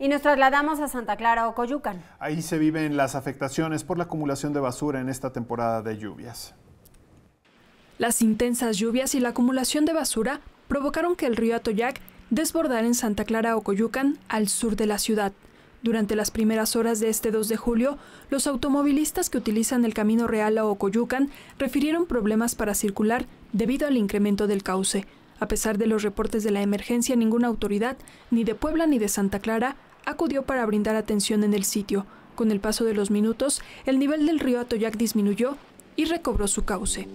Y nos trasladamos a Santa Clara o Coyucan. Ahí se viven las afectaciones por la acumulación de basura en esta temporada de lluvias. Las intensas lluvias y la acumulación de basura provocaron que el río Atoyac desbordara en Santa Clara o Coyucan, al sur de la ciudad. Durante las primeras horas de este 2 de julio, los automovilistas que utilizan el Camino Real a Ocoyucan refirieron problemas para circular debido al incremento del cauce. A pesar de los reportes de la emergencia, ninguna autoridad, ni de Puebla ni de Santa Clara, acudió para brindar atención en el sitio. Con el paso de los minutos, el nivel del río Atoyac disminuyó y recobró su cauce.